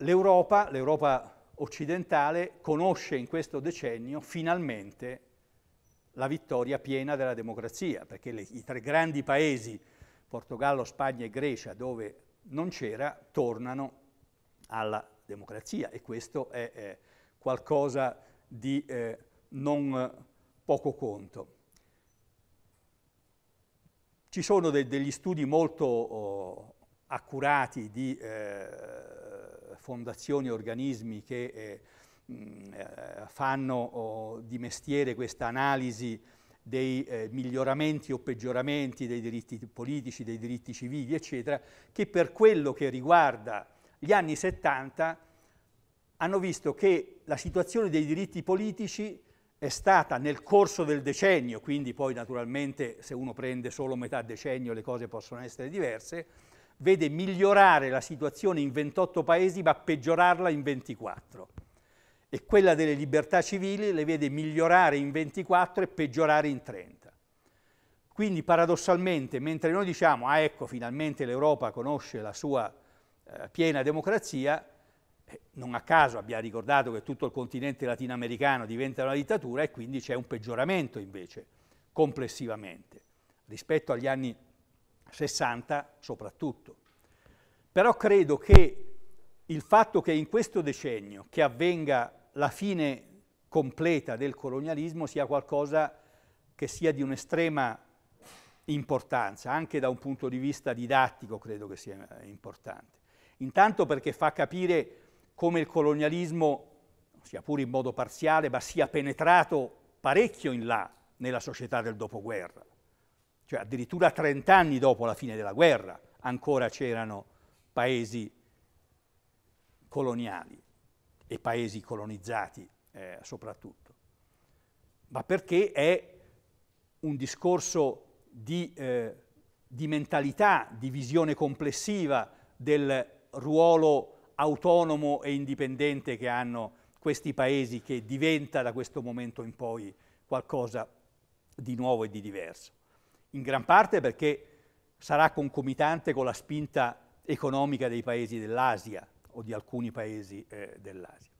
L'Europa, l'Europa occidentale, conosce in questo decennio finalmente la vittoria piena della democrazia, perché le, i tre grandi paesi, Portogallo, Spagna e Grecia, dove non c'era, tornano alla democrazia e questo è, è qualcosa di eh, non poco conto. Ci sono de degli studi molto oh, accurati di eh, fondazioni organismi che eh, mm, eh, fanno oh, di mestiere questa analisi dei eh, miglioramenti o peggioramenti dei diritti politici, dei diritti civili, eccetera, che per quello che riguarda gli anni 70 hanno visto che la situazione dei diritti politici è stata nel corso del decennio, quindi poi naturalmente se uno prende solo metà decennio le cose possono essere diverse, vede migliorare la situazione in 28 paesi ma peggiorarla in 24 e quella delle libertà civili le vede migliorare in 24 e peggiorare in 30. Quindi paradossalmente, mentre noi diciamo, ah ecco, finalmente l'Europa conosce la sua eh, piena democrazia, eh, non a caso abbiamo ricordato che tutto il continente latinoamericano diventa una dittatura e quindi c'è un peggioramento invece, complessivamente, rispetto agli anni 60 soprattutto. Però credo che il fatto che in questo decennio che avvenga la fine completa del colonialismo sia qualcosa che sia di un'estrema importanza, anche da un punto di vista didattico credo che sia eh, importante. Intanto perché fa capire come il colonialismo, sia pure in modo parziale, ma sia penetrato parecchio in là nella società del dopoguerra cioè addirittura 30 anni dopo la fine della guerra ancora c'erano paesi coloniali e paesi colonizzati eh, soprattutto, ma perché è un discorso di, eh, di mentalità, di visione complessiva del ruolo autonomo e indipendente che hanno questi paesi che diventa da questo momento in poi qualcosa di nuovo e di diverso in gran parte perché sarà concomitante con la spinta economica dei paesi dell'Asia o di alcuni paesi eh, dell'Asia.